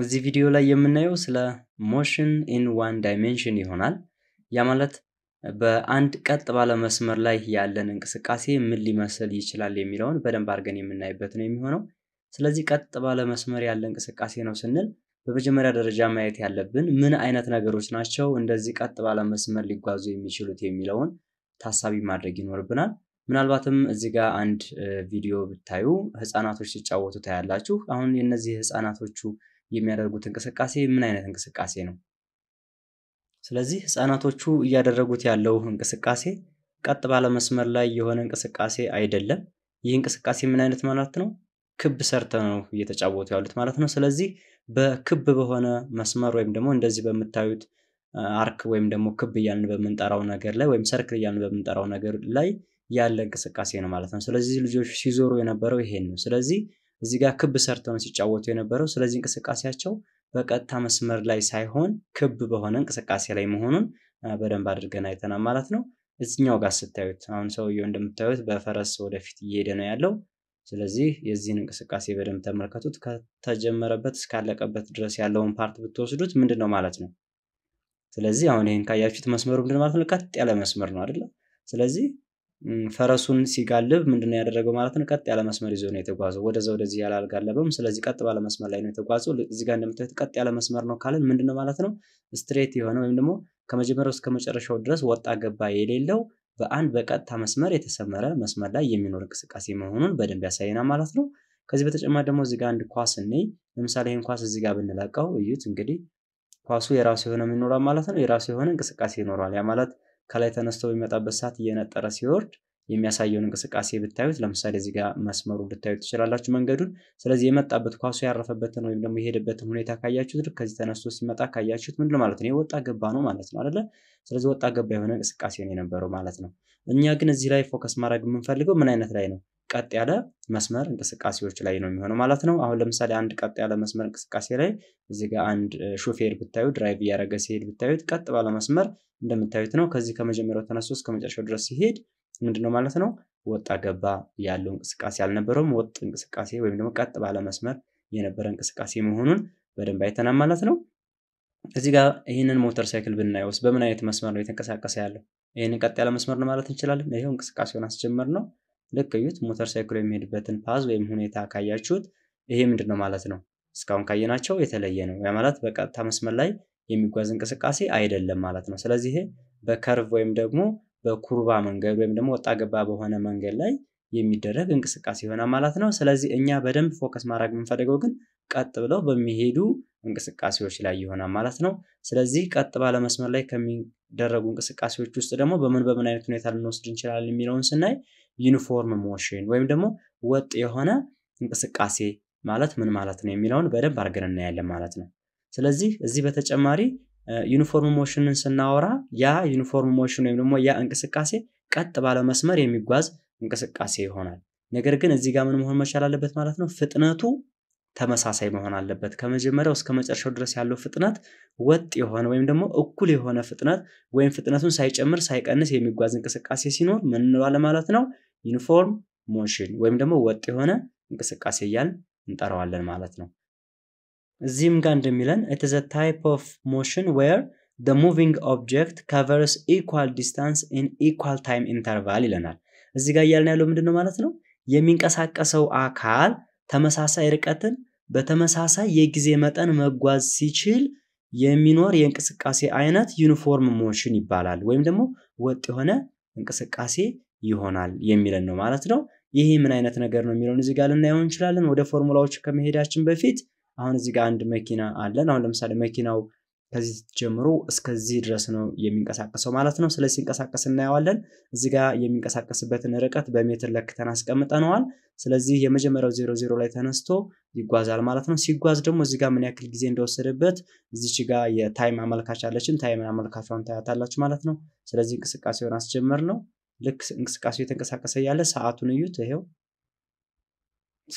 እዚህ ቪዲዮ ላይ የምናየው ስለ ሞሽን ኢን ዋን ዳይሜንሽን ይሆናል። ያ ማለት በአንድ ቀጥ ባለ መስመር ላይ ያለን እንቅስቃሴ ምን ሊመስል ይችላል የሚለውን በደንብ አድርገን የምናይበት ነው የሚሆነው። ስለዚህ ቀጥ ባለ መስመር ያለ እንቅስቃሴ ነው ስንል በመጀመሪያ ደረጃ ማየት ያለብን ምን አይነት ነገሮች ናቸው እንደዚህ ቀጥ ባለ መስመር ሊጓዙ የሚችሉት የሚለውን ታሳቢ ማድረግ ይኖርብናል። ምናልባትም እዚህ ጋር አንድ ቪዲዮ ብታዩ ህፃናቶች ሲጫወቱ ታያላችሁ። አሁን የነዚህ ህፃናቶቹ የሚያደርጉት እንቅስቃሴ ምን አይነት እንቅስቃሴ ነው? ስለዚህ ህፃናቶቹ እያደረጉት ያለው እንቅስቃሴ ቀጥ ባለ መስመር ላይ የሆነ እንቅስቃሴ አይደለም። ይህ እንቅስቃሴ ምን አይነት ማለት ነው? ክብ ሰርተ ነው እየተጫወቱ ያሉት ማለት ነው። ስለዚህ በክብ በሆነ መስመር ወይም ደግሞ እንደዚህ በምታዩት አርክ ወይም ደግሞ ክብ እያልን በምንጠራው ነገር ላይ ወይም ሰርክል እያልን በምንጠራው ነገር ላይ ያለ እንቅስቃሴ ነው ማለት ነው። ስለዚህ ልጆቹ ሲዞሩ የነበረው ይሄን ነው። ስለዚህ እዚህ ጋር ክብ ሰርተው ነው ሲጫወቱ የነበረው። ስለዚህ እንቅስቃሴያቸው በቀጥታ መስመር ላይ ሳይሆን ክብ በሆነ እንቅስቃሴ ላይ መሆኑን በደንብ አድርገን አይተናል ማለት ነው። እዚኛው ጋር ስታዩት አሁን ሰውየው እንደምታዩት በፈረስ ወደፊት እየሄደ ነው ያለው። ስለዚህ የዚህን እንቅስቃሴ በደንብ ተመልከቱት። ከተጀመረበት እስካለቀበት ድረስ ያለውን ፓርት ብትወስዱት ምንድን ነው ማለት ነው። ስለዚህ አሁን ይህን ካያችሁት መስመሩ ምንድን ማለት ነው? ቀጥ ያለ መስመር ነው አይደለም። ስለዚህ ፈረሱን ሲጋልብ ምንድነው ያደረገው ማለት ነው? ቀጥ ያለ መስመር ይዞ ነው የተጓዘው። ወደዛ ወደዚህ ያለ አልጋለበም። ስለዚህ ቀጥ ባለ መስመር ላይ ነው የተጓዘው። እዚህ ጋር እንደምታዩት ቀጥ ያለ መስመር ነው ካለን ምንድነው ማለት ነው? ስትሬት የሆነ ወይም ደግሞ ከመጀመሪያው እስከ መጨረሻው ድረስ ወጣ ገባ የሌለው በአንድ በቀጥታ መስመር የተሰመረ መስመር ላይ የሚኖር እንቅስቃሴ መሆኑን በደንብ ያሳየናል ማለት ነው። ከዚህ በተጨማሪ ደግሞ እዚህ ጋር አንድ ኳስ እኔ ለምሳሌ ይህን ኳስ እዚህ ጋር ብንለቀው እዩት እንግዲህ ኳሱ የራሱ የሆነ የሚኖራል ማለት ነው። የራሱ የሆነ እንቅስቃሴ ይኖረዋል። ያ ማለት ከላይ ተነስቶ በሚመጣበት ሰዓት እየነጠረ ሲወርድ የሚያሳየውን እንቅስቃሴ ብታዩት፣ ለምሳሌ እዚህ ጋር መስመሩ ልታዩት ትችላላችሁ መንገዱን። ስለዚህ የመጣበት ኳሱ ያረፈበትን ወይም ደግሞ የሄደበትን ሁኔታ ካያችሁት፣ ከዚህ ተነስቶ ሲመጣ ካያችሁት ምንድን ማለት ነው ወጣ ገባ ነው ማለት ነው አይደለ? ስለዚህ ወጣ ገባ የሆነ እንቅስቃሴ ነው የነበረው ማለት ነው። እኛ ግን እዚህ ላይ ፎከስ ማድረግ የምንፈልገው ምን አይነት ላይ ነው? ቀጥ ያለ መስመር እንቅስቃሴዎች ላይ ነው የሚሆነው ማለት ነው። አሁን ለምሳሌ አንድ ቀጥ ያለ መስመር እንቅስቃሴ ላይ እዚህ ጋር አንድ ሾፌር ብታዩ ድራይቭ እያደረገ ሲሄድ ብታዩት ቀጥ ባለ መስመር እንደምታዩት ነው። ከዚህ ከመጀመሪያው ተነስቶ እስከ መጨረሻው ድረስ ሲሄድ ምንድነው ማለት ነው ወጣ ገባ ያለው እንቅስቃሴ አልነበረውም። ወጥ እንቅስቃሴ ወይም ደግሞ ቀጥ ባለ መስመር የነበረ እንቅስቃሴ መሆኑን በደንብ አይተናል ማለት ነው። እዚህ ጋር ይህንን ሞተር ሳይክል ብናየውስ በምን አይነት መስመር ነው የተንቀሳቀሰ ያለው? ይህንን ቀጥ ያለ መስመር ነው ማለት እንችላለን። ይሄው እንቅስቃሴውን አስጀመር ነው። ልክ እዩት። ሞተር ሳይክሉ የሚሄድበትን ፓዝ ወይም ሁኔታ ካያችሁት ይሄ ምንድን ነው ማለት ነው። እስካሁን ካየናቸው የተለየ ነው። ያ ማለት በቀጥታ መስመር ላይ የሚጓዝ እንቅስቃሴ አይደለም ማለት ነው። ስለዚህ ይሄ በከርቭ ወይም ደግሞ በኩርባ መንገድ ወይም ደግሞ ወጣ ገባ በሆነ መንገድ ላይ የሚደረግ እንቅስቃሴ ይሆናል ማለት ነው። ስለዚህ እኛ በደንብ ፎከስ ማድረግ የምንፈልገው ግን ቀጥ ብለው በሚሄዱ እንቅስቃሴዎች ላይ ይሆናል ማለት ነው። ስለዚህ ቀጥ ባለ መስመር ላይ ከሚደረጉ እንቅስቃሴዎች ውስጥ ደግሞ በምን በምን አይነት ሁኔታ ልንወስድ እንችላለን የሚለውን ስናይ ዩኒፎርም ሞሽን ወይም ደግሞ ወጥ የሆነ እንቅስቃሴ ማለት ምን ማለት ነው የሚለውን በደንብ አድርገን እናያለን ማለት ነው። ስለዚህ እዚህ በተጨማሪ ዩኒፎርም ሞሽንን ስናወራ ያ ዩኒፎርም ሞሽን ወይም ደግሞ ያ እንቅስቃሴ ቀጥ ባለ መስመር የሚጓዝ እንቅስቃሴ ይሆናል። ነገር ግን እዚህ ጋር ምን መሆን መቻል አለበት ማለት ነው ፍጥነቱ ተመሳሳይ መሆን አለበት። ከመጀመሪያው እስከ መጨረሻው ድረስ ያለው ፍጥነት ወጥ የሆነ ወይም ደግሞ እኩል የሆነ ፍጥነት ወይም ፍጥነቱን ሳይጨምር ሳይቀንስ የሚጓዝ እንቅስቃሴ ሲኖር ምን እንለዋለ ማለት ነው? ዩኒፎርም ሞሽን ወይም ደግሞ ወጥ የሆነ እንቅስቃሴ እያል እንጠራዋለን ማለት ነው። እዚህም ጋር እንደሚለን ኢት ኢዝ ታይፕ ኦፍ ሞሽን ዌር ደ ሙቪንግ ኦብጀክት ከቨርስ ኢኳል ዲስታንስ ኢን ኢኳል ታይም ኢንተርቫል ይለናል። እዚህ ጋር እያልን ያለው ምንድን ነው ማለት ነው? የሚንቀሳቀሰው አካል ተመሳሳይ ርቀትን በተመሳሳይ የጊዜ መጠን መጓዝ ሲችል የሚኖር የእንቅስቃሴ አይነት ዩኒፎርም ሞሽን ይባላል። ወይም ደግሞ ወጥ የሆነ እንቅስቃሴ ይሆናል የሚለን ነው ማለት ነው። ይሄ ምን አይነት ነገር ነው የሚለውን እዚህ ጋር ልናየው እንችላለን። ወደ ፎርሙላዎች ከመሄዳችን በፊት አሁን እዚህ ጋር አንድ መኪና አለን። አሁን ለምሳሌ መኪናው ከዚህ ጀምሮ እስከዚህ ድረስ ነው የሚንቀሳቀሰው ማለት ነው። ስለዚህ ሲንቀሳቀስ እናየዋለን። እዚህ ጋ የሚንቀሳቀስበትን ርቀት በሜትር ለክተን አስቀምጠነዋል። ስለዚህ የመጀመሪያው ዜሮ ዜሮ ላይ ተነስቶ ይጓዛል ማለት ነው። ሲጓዝ ደግሞ እዚ ጋ ምን ያክል ጊዜ እንደወሰደበት እዚች ጋ የታይም አመልካች አለችን። ታይም አመልካቿን ታያታላችሁ ማለት ነው። ስለዚህ እንቅስቃሴውን አስጀመር ነው። ልክ እንቅስቃሴው የተንቀሳቀሰ እያለ ሰዓቱን እዩት፣ ይሄው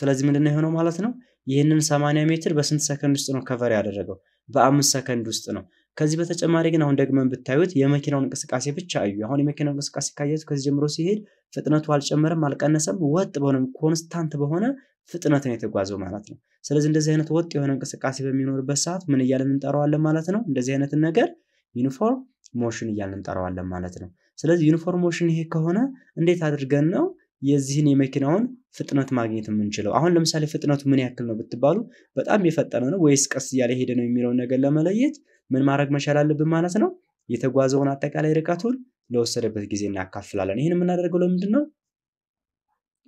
ስለዚህ ምንድነው የሆነው ማለት ነው። ይህንን 80 ሜትር በስንት ሰከንድ ውስጥ ነው ከቨር ያደረገው? በአምስት ሰከንድ ውስጥ ነው። ከዚህ በተጨማሪ ግን አሁን ደግመን ብታዩት የመኪናውን እንቅስቃሴ ብቻ እዩ። አሁን የመኪናው እንቅስቃሴ ካያችሁ ከዚህ ጀምሮ ሲሄድ ፍጥነቱ አልጨመረም፣ አልቀነሰም። ወጥ በሆነ ኮንስታንት በሆነ ፍጥነት ነው የተጓዘው ማለት ነው። ስለዚህ እንደዚህ አይነት ወጥ የሆነ እንቅስቃሴ በሚኖርበት ሰዓት ምን እያለን እንጠራዋለን ማለት ነው? እንደዚህ አይነትን ነገር ዩኒፎርም ሞሽን እያልን እንጠራዋለን ማለት ነው። ስለዚህ ዩኒፎርም ሞሽን ይሄ ከሆነ እንዴት አድርገን ነው የዚህን የመኪናውን ፍጥነት ማግኘት የምንችለው። አሁን ለምሳሌ ፍጥነቱ ምን ያክል ነው ብትባሉ በጣም የፈጠነ ነው ወይስ ቀስ እያለ ሄደ ነው የሚለውን ነገር ለመለየት ምን ማድረግ መቻል አለብን ማለት ነው። የተጓዘውን አጠቃላይ ርቀቱን ለወሰደበት ጊዜ እናካፍላለን። ይህን የምናደርገው ለምንድን ነው?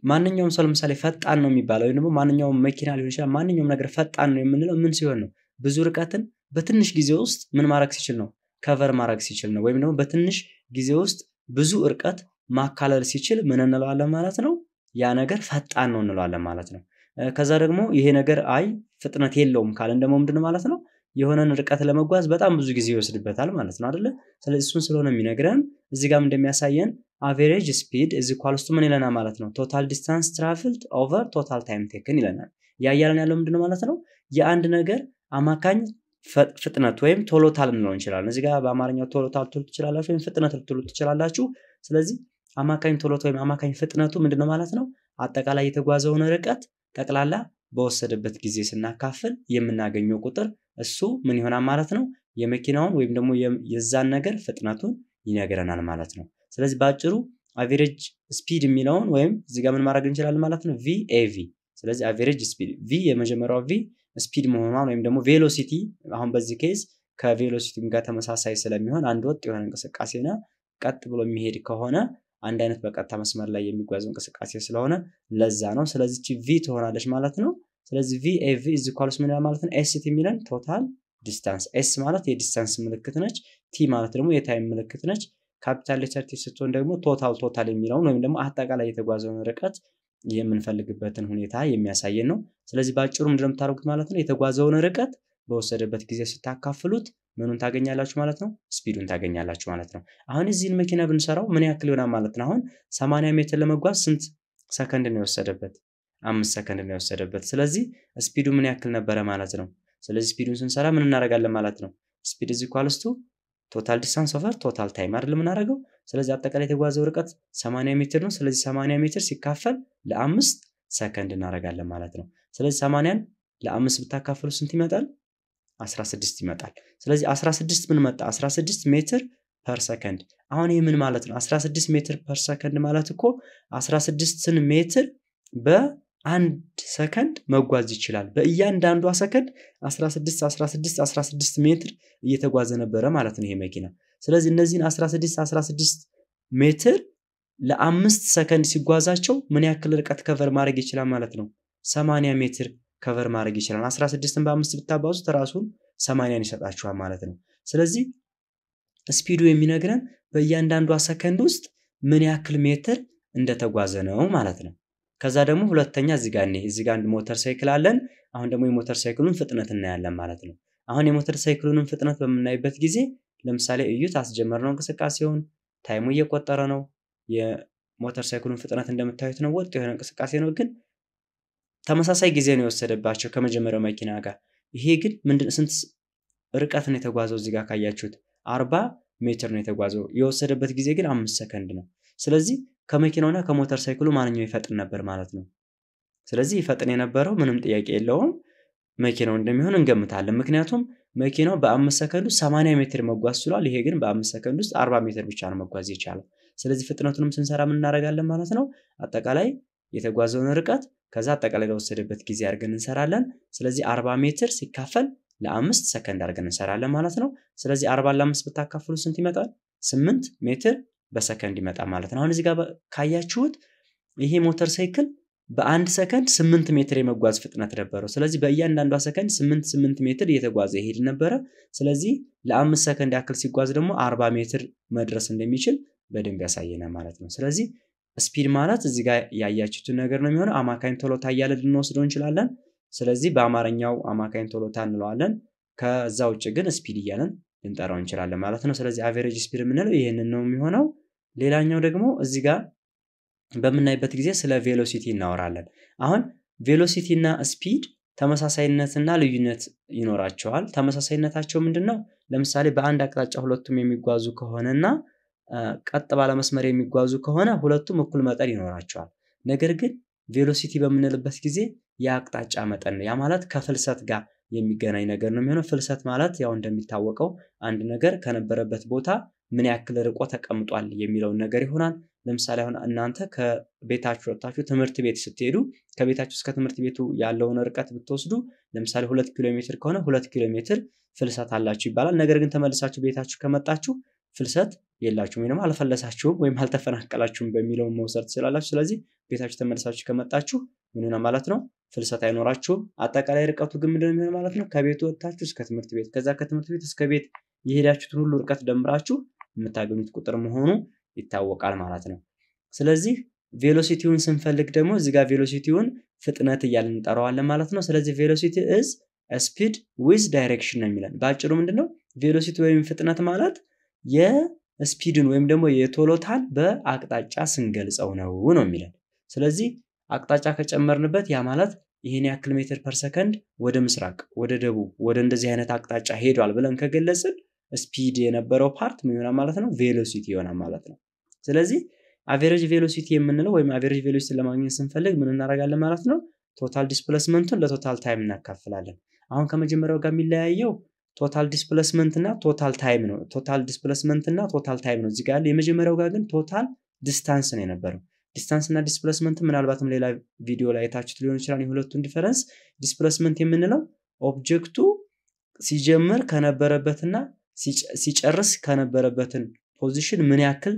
ማንኛውም ሰው ለምሳሌ ፈጣን ነው የሚባለው ወይም ደግሞ ማንኛውም መኪና ሊሆን ይችላል። ማንኛውም ነገር ፈጣን ነው የምንለው ምን ሲሆን ነው? ብዙ ርቀትን በትንሽ ጊዜ ውስጥ ምን ማድረግ ሲችል ነው? ከቨር ማድረግ ሲችል ነው። ወይም ደግሞ በትንሽ ጊዜ ውስጥ ብዙ እርቀት ማካለል ሲችል ምን እንለዋለን ማለት ነው? ያ ነገር ፈጣን ነው እንለዋለን ማለት ነው። ከዛ ደግሞ ይሄ ነገር አይ ፍጥነት የለውም ካለን ደግሞ ምንድን ማለት ነው? የሆነን ርቀት ለመጓዝ በጣም ብዙ ጊዜ ይወስድበታል ማለት ነው አደለ? ስለዚህ እሱን ስለሆነ የሚነግረን እዚህ ጋም እንደሚያሳየን አቨሬጅ ስፒድ እዚ ኳል ውስጡ ምን ይለናል ማለት ነው? ቶታል ዲስታንስ ትራፍልድ ኦቨር ቶታል ታይም ቴክን ይለናል። ያያለን ያለው ምንድነው ማለት ነው? የአንድ ነገር አማካኝ ፍጥነት ወይም ቶሎታል ልንለው እንችላለን። እዚህ ጋር በአማርኛው ቶሎታል ትሉ ትችላላችሁ ወይም ፍጥነት ልትሉ ትችላላችሁ። ስለዚህ አማካኝ ቶሎት ወይም አማካኝ ፍጥነቱ ምንድነው ማለት ነው? አጠቃላይ የተጓዘውን ርቀት ጠቅላላ በወሰደበት ጊዜ ስናካፍል የምናገኘው ቁጥር እሱ ምን ይሆናል ማለት ነው? የመኪናውን ወይም ደግሞ የዛን ነገር ፍጥነቱን ይነግረናል ማለት ነው። ስለዚህ በአጭሩ አቬሬጅ ስፒድ የሚለውን ወይም እዚህ ጋር ምን ማድረግ እንችላለን ማለት ነው? ቪ ኤቪ። ስለዚህ አቬሬጅ ስፒድ ቪ የመጀመሪያው ቪ ስፒድ መሆኗን ወይም ደግሞ ቬሎሲቲ አሁን በዚህ ኬዝ ከቬሎሲቲም ጋር ተመሳሳይ ስለሚሆን አንድ ወጥ የሆነ እንቅስቃሴና ቀጥ ብሎ የሚሄድ ከሆነ አንድ አይነት በቀጥታ መስመር ላይ የሚጓዝ እንቅስቃሴ ስለሆነ ለዛ ነው። ስለዚች ቪ ትሆናለች ማለት ነው። ስለዚህ ቪ ኤ ቪ ኢዝ ኢኳልስ ምን ማለት ነው? ኤስቲ የሚለን ቶታል ዲስታንስ። ኤስ ማለት የዲስታንስ ምልክት ነች። ቲ ማለት ደግሞ የታይም ምልክት ነች። ካፒታል ሌተር ቲ ስትሆን ደግሞ ቶታል ቶታል የሚለውን ወይም ደግሞ አጠቃላይ የተጓዘውን ርቀት የምንፈልግበትን ሁኔታ የሚያሳየን ነው። ስለዚህ በአጭሩ ምንድነው ነው የምታደርጉት ማለት ነው የተጓዘውን ርቀት በወሰደበት ጊዜ ስታካፍሉት ምኑን ታገኛላችሁ ማለት ነው? ስፒዱን ታገኛላችሁ ማለት ነው። አሁን እዚህን መኪና ብንሰራው ምን ያክል ይሆናል ማለት ነው? አሁን 80 ሜትር ለመጓዝ ስንት ሰከንድ ነው የወሰደበት? አምስት ሰከንድ ነው የወሰደበት። ስለዚህ ስፒዱ ምን ያክል ነበረ ማለት ነው። ስለዚህ ስፒዱን ስንሰራ ምን እናደርጋለን ማለት ነው? ስፒድ እዚህ ኳልስቱ ቶታል ዲስታንስ ኦፈር ቶታል ታይም አይደል የምናደርገው። ስለዚህ አጠቃላይ የተጓዘው ርቀት 80 ሜትር ነው። ስለዚህ 80 ሜትር ሲካፈል ለአምስት ሰከንድ እናደርጋለን ማለት ነው። ስለዚህ 80ን ለአምስት ብታካፍሉ ስንት ይመጣል? 16 ይመጣል። ስለዚህ 16 ምን መጣ? 16 ሜትር ፐር ሰከንድ። አሁን ይህ ምን ማለት ነው? 16 ሜትር ፐር ሰከንድ ማለት እኮ 16ን ሜትር በአንድ ሰከንድ መጓዝ ይችላል። በእያንዳንዷ ሰከንድ 16 16 16 ሜትር እየተጓዘ ነበረ ማለት ነው ይሄ መኪና። ስለዚህ እነዚህን 16 16 ሜትር ለአምስት ሰከንድ ሲጓዛቸው ምን ያክል ርቀት ከቨር ማድረግ ይችላል ማለት ነው? 80 ሜትር ከቨር ማድረግ ይችላል። 16ን በአምስት ብታባዙት ራሱን 80 ይሰጣችኋል ማለት ነው። ስለዚህ ስፒዱ የሚነግረን በእያንዳንዷ ሰከንድ ውስጥ ምን ያክል ሜትር እንደተጓዘ ነው ማለት ነው። ከዛ ደግሞ ሁለተኛ እዚጋ ጋር እኔ አንድ ሞተር ሳይክል አለን። አሁን ደግሞ የሞተር ሳይክሉን ፍጥነት እናያለን ማለት ነው። አሁን የሞተር ሳይክሉንም ፍጥነት በምናይበት ጊዜ ለምሳሌ እዩት፣ ነው እንቅስቃሴውን ታይሙ እየቆጠረ ነው። የሞተር ሳይክሉን ፍጥነት እንደምታዩት ነው፣ ወጥ የሆነ እንቅስቃሴ ነው ግን ተመሳሳይ ጊዜ ነው የወሰደባቸው ከመጀመሪያው መኪና ጋር። ይሄ ግን ምንድን ስንት ርቀት ነው የተጓዘው? እዚጋ ካያችሁት አርባ ሜትር ነው የተጓዘው። የወሰደበት ጊዜ ግን አምስት ሰከንድ ነው። ስለዚህ ከመኪናውና ከሞተር ሳይክሉ ማንኛው ይፈጥን ነበር ማለት ነው። ስለዚህ ይፈጥን የነበረው ምንም ጥያቄ የለውም መኪናው እንደሚሆን እንገምታለን። ምክንያቱም መኪናው በአምስት ሰከንድ ውስጥ ሰማንያ ሜትር መጓዝ ችሏል። ይሄ ግን በአምስት ሰከንድ ውስጥ አርባ ሜትር ብቻ ነው መጓዝ ይቻላል ስለዚህ ፍጥነቱንም ስንሰራ ምን እናደርጋለን ማለት ነው አጠቃላይ የተጓዘውን ርቀት ከዛ አጠቃላይ ለወሰደበት ጊዜ አድርገን እንሰራለን። ስለዚህ 40 ሜትር ሲካፈል ለአምስት ሰከንድ አድርገን እንሰራለን ማለት ነው። ስለዚህ 40 ለአምስት ብታካፍሉ ስንት ይመጣል? 8 ሜትር በሰከንድ ይመጣል ማለት ነው። አሁን እዚህ ጋር ካያችሁት ይሄ ሞተር ሳይክል በአንድ ሰከንድ ስምንት ሜትር የመጓዝ ፍጥነት ነበረው። ስለዚህ በእያንዳንዷ ሰከንድ ስምንት ስምንት ሜትር እየተጓዘ ይሄድ ነበረ። ስለዚህ ለአምስት ሰከንድ ያክል ሲጓዝ ደግሞ አርባ ሜትር መድረስ እንደሚችል በደንብ ያሳየናል ማለት ነው። ስለዚህ ስፒድ ማለት እዚህ ጋር ያያችሁትን ነገር ነው የሚሆነው። አማካኝ ቶሎታ እያለ ልንወስደው እንችላለን። ስለዚህ በአማርኛው አማካኝ ቶሎታ እንለዋለን። ከዛ ውጭ ግን ስፒድ እያለን ልንጠራው እንችላለን ማለት ነው። ስለዚህ አቬሬጅ ስፒድ የምንለው ይህንን ነው የሚሆነው። ሌላኛው ደግሞ እዚህ ጋር በምናይበት ጊዜ ስለ ቬሎሲቲ እናወራለን። አሁን ቬሎሲቲ እና ስፒድ ተመሳሳይነትና ልዩነት ይኖራቸዋል። ተመሳሳይነታቸው ምንድን ነው? ለምሳሌ በአንድ አቅጣጫ ሁለቱም የሚጓዙ ከሆነና ቀጥ ባለመስመር የሚጓዙ ከሆነ ሁለቱም እኩል መጠን ይኖራቸዋል። ነገር ግን ቬሎሲቲ በምንልበት ጊዜ የአቅጣጫ መጠን ነው። ያ ማለት ከፍልሰት ጋር የሚገናኝ ነገር ነው የሚሆነው። ፍልሰት ማለት ያው እንደሚታወቀው አንድ ነገር ከነበረበት ቦታ ምን ያክል ርቆ ተቀምጧል የሚለውን ነገር ይሆናል። ለምሳሌ አሁን እናንተ ከቤታችሁ ወጥታችሁ ትምህርት ቤት ስትሄዱ ከቤታችሁ እስከ ትምህርት ቤቱ ያለውን ርቀት ብትወስዱ ለምሳሌ ሁለት ኪሎ ሜትር ከሆነ ሁለት ኪሎ ሜትር ፍልሰት አላችሁ ይባላል። ነገር ግን ተመልሳችሁ ቤታችሁ ከመጣችሁ ፍልሰት የላችሁም ወይም አልፈለሳችሁም ወይም አልተፈናቀላችሁም በሚለው መውሰድ ትችላላችሁ። ስለዚህ ቤታችሁ ተመልሳችሁ ከመጣችሁ ምንሆነ ማለት ነው ፍልሰት አይኖራችሁም። አጠቃላይ ርቀቱ ግን ምንድን ነው ማለት ነው ከቤት ወጥታችሁ እስከ ትምህርት ቤት ከዛ ከትምህርት ቤት እስከ ቤት የሄዳችሁትን ሁሉ ርቀት ደምራችሁ የምታገኙት ቁጥር መሆኑ ይታወቃል ማለት ነው። ስለዚህ ቬሎሲቲውን ስንፈልግ ደግሞ እዚህ ጋር ቬሎሲቲውን ፍጥነት እያልን እንጠራዋለን ማለት ነው። ስለዚህ ቬሎሲቲ እዝ ስፒድ ዊዝ ዳይሬክሽን ነው የሚለን። በአጭሩ ምንድነው ቬሎሲቲ ወይም ፍጥነት ማለት ስፒድን ወይም ደግሞ የቶሎታን በአቅጣጫ ስንገልጸው ነው ነው የሚለን። ስለዚህ አቅጣጫ ከጨመርንበት ያ ማለት ይህን ያክል ሜትር ፐር ሰከንድ ወደ ምስራቅ፣ ወደ ደቡብ፣ ወደ እንደዚህ አይነት አቅጣጫ ሄዷል ብለን ከገለጽን ስፒድ የነበረው ፓርት ምን ይሆናል ማለት ነው? ቬሎሲቲ ይሆናል ማለት ነው። ስለዚህ አቬሬጅ ቬሎሲቲ የምንለው ወይም አቬሬጅ ቬሎሲቲ ለማግኘት ስንፈልግ ምን እናደርጋለን ማለት ነው? ቶታል ዲስፕሌስመንቱን ለቶታል ታይም እናካፍላለን። አሁን ከመጀመሪያው ጋር የሚለያየው ቶታል ዲስፕሌስመንት እና ቶታል ታይም ነው። ቶታል ዲስፕሌስመንት እና ቶታል ታይም ነው እዚጋ ያለ የመጀመሪያው ጋር ግን ቶታል ዲስታንስ ነው የነበረው። ዲስታንስ እና ዲስፕሌስመንት ምናልባትም ሌላ ቪዲዮ ላይ የታችሁት ሊሆን ይችላል። የሁለቱን ዲፈረንስ ዲስፕሌስመንት የምንለው ኦብጀክቱ ሲጀምር ከነበረበትና ሲጨርስ ከነበረበትን ፖዚሽን ምን ያክል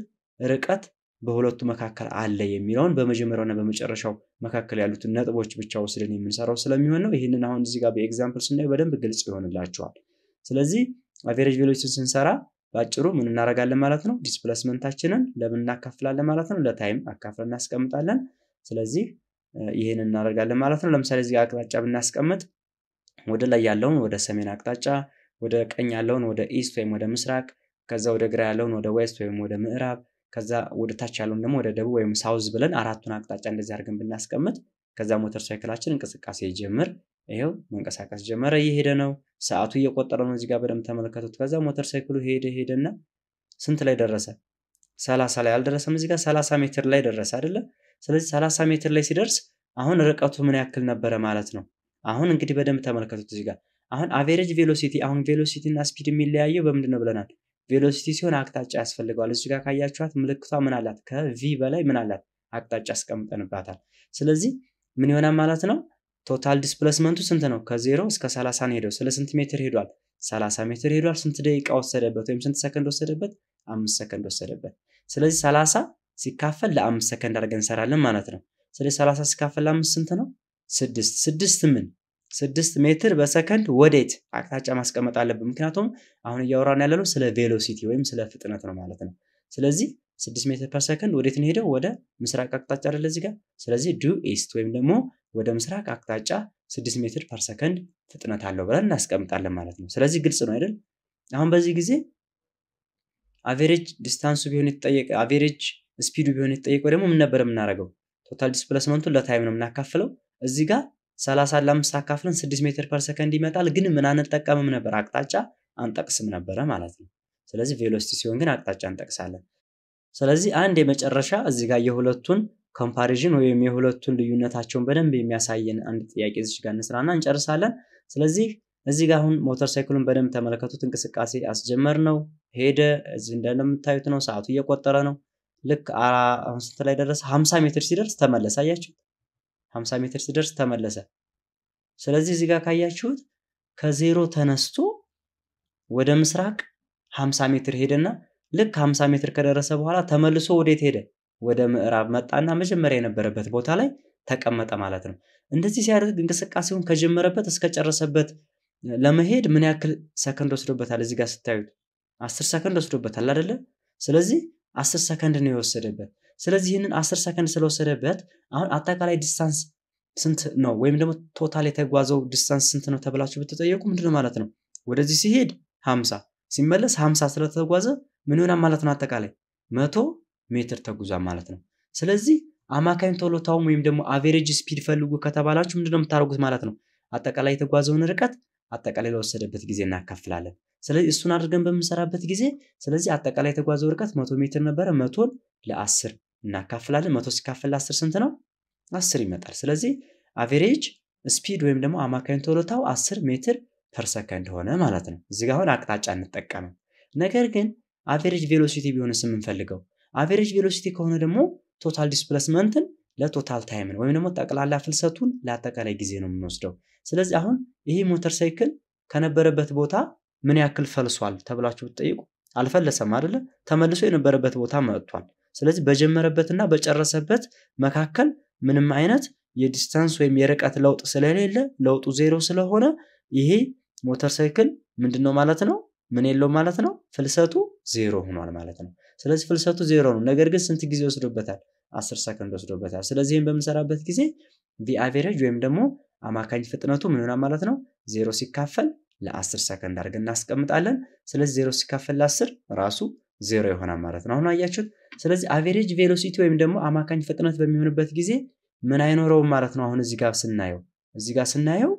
ርቀት በሁለቱ መካከል አለ የሚለውን በመጀመሪያውና በመጨረሻው መካከል ያሉትን ነጥቦች ብቻ ወስደን የምንሰራው ስለሚሆን ነው። ይህንን አሁን እዚህ ጋር በኤግዛምፕል ስናየው በደንብ ግልጽ ይሆንላችኋል። ስለዚህ አቬሬጅ ቬሎሲቲን ስንሰራ በአጭሩ ምን እናደርጋለን ማለት ነው? ዲስፕላስመንታችንን ለምን እናካፍላለን ማለት ነው? ለታይም አካፍለን እናስቀምጣለን። ስለዚህ ይህን እናደርጋለን ማለት ነው። ለምሳሌ እዚህ አቅጣጫ ብናስቀምጥ ወደ ላይ ያለውን ወደ ሰሜን አቅጣጫ፣ ወደ ቀኝ ያለውን ወደ ኢስት ወይም ወደ ምስራቅ፣ ከዛ ወደ ግራ ያለውን ወደ ዌስት ወይም ወደ ምዕራብ፣ ከዛ ወደ ታች ያለውን ደግሞ ወደ ደቡብ ወይም ሳውዝ ብለን አራቱን አቅጣጫ እንደዚህ አድርገን ብናስቀምጥ ከዛ ሞተር ሳይክላችን እንቅስቃሴ ይጀምር ይሄው መንቀሳቀስ ጀመረ፣ እየሄደ ነው። ሰዓቱ እየቆጠረ ነው። እዚህ ጋር በደንብ ተመለከቱት። ከዛ ሞተር ሳይክሉ ሄደ ሄደና ስንት ላይ ደረሰ? ሰላሳ ላይ አልደረሰም። እዚህ ጋር ሰላሳ ሜትር ላይ ደረሰ አይደለ? ስለዚህ ሰላሳ ሜትር ላይ ሲደርስ አሁን ርቀቱ ምን ያክል ነበረ ማለት ነው። አሁን እንግዲህ በደንብ ተመለከቱት እዚህ ጋር አሁን አቬሬጅ ቬሎሲቲ አሁን ቬሎሲቲ እና ስፒድ የሚለያየው በምንድን ነው ብለናል? ቬሎሲቲ ሲሆን አቅጣጫ ያስፈልገዋል። እዚህ ጋር ካያችኋት ምልክቷ ምን አላት? ከቪ በላይ ምን አላት? አቅጣጫ አስቀምጠንባታል። ስለዚህ ምን ይሆናል ማለት ነው ቶታል ዲስፕሌስመንቱ ስንት ነው? ከዜሮ እስከ 30 ነው ሄደው። ስለ ስንት ሜትር ሄዷል? 30 ሜትር ሄዷል። ስንት ደቂቃ ወሰደበት ወይም ስንት ሰከንድ ወሰደበት? አምስት ሰከንድ ወሰደበት። ስለዚህ 30 ሲካፈል ለአምስት ሰከንድ አድርገን እንሰራለን ማለት ነው። ስለዚህ 30 ሲካፈል ለአምስት ስንት ነው? ስድስት ስድስት ምን ስድስት ሜትር በሰከንድ ወዴት አቅጣጫ ማስቀመጥ አለብን። ምክንያቱም አሁን እያወራን ያለነው ስለ ቬሎሲቲ ወይም ስለ ፍጥነት ነው ማለት ነው። ስለዚህ ስድስት ሜትር ፐር ሰከንድ ወዴት ነው ሄደው? ወደ ምስራቅ አቅጣጫ አይደለ እዚህ ጋር። ስለዚህ ዱ ኢስት ወይም ደግሞ ወደ ምስራቅ አቅጣጫ 6 ሜትር ፐር ሰከንድ ፍጥነት አለው ብለን እናስቀምጣለን ማለት ነው። ስለዚህ ግልጽ ነው አይደል? አሁን በዚህ ጊዜ አቬሬጅ ዲስታንሱ ቢሆን የተጠየቀ አቬሬጅ ስፒዱ ቢሆን የተጠየቀው ደግሞ ምን ነበር የምናደርገው? ቶታል ዲስፕሌስመንቱን ለታይም ነው የምናካፍለው። እዚህ ጋር 30 ለ5 አካፍለን 6 ሜትር ፐር ሰከንድ ይመጣል። ግን ምን አንጠቀምም ነበር? አቅጣጫ አንጠቅስም ነበረ ማለት ነው። ስለዚህ ቬሎሲቲ ሲሆን ግን አቅጣጫ እንጠቅሳለን። ስለዚህ አንድ የመጨረሻ እዚህ ጋር የሁለቱን ኮምፓሪዥን ወይም የሁለቱን ልዩነታቸውን በደንብ የሚያሳየን አንድ ጥያቄ እዚች ጋር እንስራና እንጨርሳለን። ስለዚህ እዚህ ጋር አሁን ሞተር ሳይክሉን በደንብ ተመለከቱት። እንቅስቃሴ አስጀመር ነው፣ ሄደ። እዚህ እንደምታዩት ነው፣ ሰዓቱ እየቆጠረ ነው። ልክ አሁን ስንት ላይ ደረሰ? ሀምሳ ሜትር ሲደርስ ተመለሰ። አያችሁ፣ ሀምሳ ሜትር ሲደርስ ተመለሰ። ስለዚህ እዚህ ጋር ካያችሁት ከዜሮ ተነስቶ ወደ ምስራቅ ሀምሳ ሜትር ሄደና ልክ ሀምሳ ሜትር ከደረሰ በኋላ ተመልሶ ወዴት ሄደ? ወደ ምዕራብ መጣና መጀመሪያ የነበረበት ቦታ ላይ ተቀመጠ ማለት ነው። እንደዚህ ሲያደርግ እንቅስቃሴውን ከጀመረበት እስከጨረሰበት ለመሄድ ምን ያክል ሰከንድ ወስዶበታል? እዚህ ጋር ስታዩት አስር ሰከንድ ወስዶበታል አይደለ? ስለዚህ አስር ሰከንድ ነው የወሰደበት። ስለዚህ ይህንን አስር ሰከንድ ስለወሰደበት አሁን አጠቃላይ ዲስታንስ ስንት ነው ወይም ደግሞ ቶታል የተጓዘው ዲስታንስ ስንት ነው ተብላችሁ ብትጠየቁ ምንድነው ማለት ነው ወደዚህ ሲሄድ ሀምሳ ሲመለስ ሀምሳ ስለተጓዘ ምን ይሆናል ማለት ነው አጠቃላይ መቶ ሜትር ተጉዛ ማለት ነው። ስለዚህ አማካኝ ቶሎታውም ወይም ደግሞ አቬሬጅ ስፒድ ፈልጉ ከተባላችሁ ነው የምታደርጉት ማለት ነው። አጠቃላይ የተጓዘውን ርቀት አጠቃላይ ለወሰደበት ጊዜ እናካፍላለን። ስለዚህ እሱን አድርገን በምንሰራበት ጊዜ ስለዚህ አጠቃላይ የተጓዘው ርቀት መቶ ሜትር ነበረ። መቶን ለአስር እናካፍላለን። መቶ ሲካፈል ለአስር ስንት ነው? አስር ይመጣል። ስለዚህ አቬሬጅ ስፒድ ወይም ደግሞ አማካኝ ቶሎታው አስር ሜትር ፐር ሰከንድ ሆነ ማለት ነው። እዚህ ጋር አሁን አቅጣጫ እንጠቀምም። ነገር ግን አቬሬጅ ቬሎሲቲ ቢሆንስ የምንፈልገው አቨሬጅ ቬሎሲቲ ከሆነ ደግሞ ቶታል ዲስፕሌስመንትን ለቶታል ታይም ነው ወይም ደግሞ ጠቅላላ ፍልሰቱን ለአጠቃላይ ጊዜ ነው የምንወስደው። ስለዚህ አሁን ይህ ሞተር ሳይክል ከነበረበት ቦታ ምን ያክል ፈልሷል ተብላችሁ ብትጠይቁ አልፈለሰም አይደለ? ተመልሶ የነበረበት ቦታ መጥቷል። ስለዚህ በጀመረበትና በጨረሰበት መካከል ምንም አይነት የዲስታንስ ወይም የርቀት ለውጥ ስለሌለ ለውጡ ዜሮ ስለሆነ ይሄ ሞተር ሳይክል ምንድን ነው ማለት ነው? ምን የለው ማለት ነው? ፍልሰቱ ዜሮ ሆኗል ማለት ነው። ስለዚህ ፍልሰቱ ዜሮ ነው። ነገር ግን ስንት ጊዜ ወስዶበታል? አስር ሰከንድ ወስዶበታል። ስለዚህም በምንሰራበት ጊዜ ዲ አቬሬጅ ወይም ደግሞ አማካኝ ፍጥነቱ ምን ይሆናል ማለት ነው? ዜሮ ሲካፈል ለአስር ሰከንድ አድርገን እናስቀምጣለን። ስለዚህ ዜሮ ሲካፈል ለአስር ራሱ ዜሮ ይሆናል ማለት ነው። አሁን አያችሁት። ስለዚህ አቬሬጅ ቬሎሲቲ ወይም ደግሞ አማካኝ ፍጥነት በሚሆንበት ጊዜ ምን አይኖረውም ማለት ነው። አሁን እዚህ ጋር ስናየው እዚህ ጋር ስናየው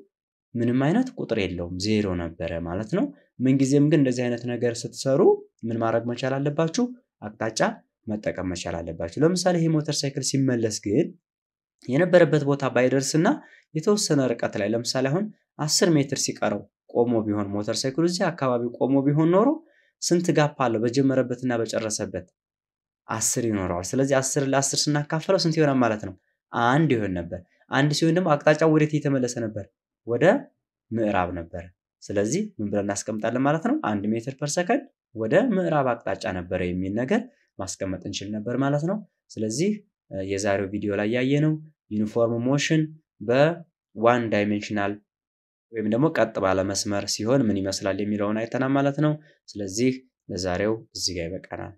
ምንም አይነት ቁጥር የለውም ዜሮ ነበረ ማለት ነው። ምንጊዜም ግን እንደዚህ አይነት ነገር ስትሰሩ ምን ማድረግ መቻል አለባችሁ? አቅጣጫ መጠቀም መቻል አለባችሁ። ለምሳሌ ይሄ ሞተር ሳይክል ሲመለስ ግን የነበረበት ቦታ ባይደርስና የተወሰነ ርቀት ላይ ለምሳሌ አሁን አስር ሜትር ሲቀረው ቆሞ ቢሆን ሞተር ሳይክሉ እዚህ አካባቢ ቆሞ ቢሆን ኖሮ ስንት ጋፕ አለው? በጀመረበትና በጨረሰበት አስር ይኖረዋል። ስለዚህ አስር ለአስር ስናካፈለው ስንት ይሆናል ማለት ነው? አንድ ይሆን ነበር። አንድ ሲሆን ደግሞ አቅጣጫው ወዴት እየተመለሰ ነበር? ወደ ምዕራብ ነበር። ስለዚህ ምን ብለን እናስቀምጣለን ማለት ነው? አንድ ሜትር ፐር ሰከንድ ወደ ምዕራብ አቅጣጫ ነበረ የሚል ነገር ማስቀመጥ እንችል ነበር ማለት ነው። ስለዚህ የዛሬው ቪዲዮ ላይ ያየነው ዩኒፎርም ሞሽን በዋን ዳይሜንሽናል ወይም ደግሞ ቀጥ ባለ መስመር ሲሆን ምን ይመስላል የሚለውን አይተናል ማለት ነው። ስለዚህ ለዛሬው እዚህ ጋር ይበቃናል።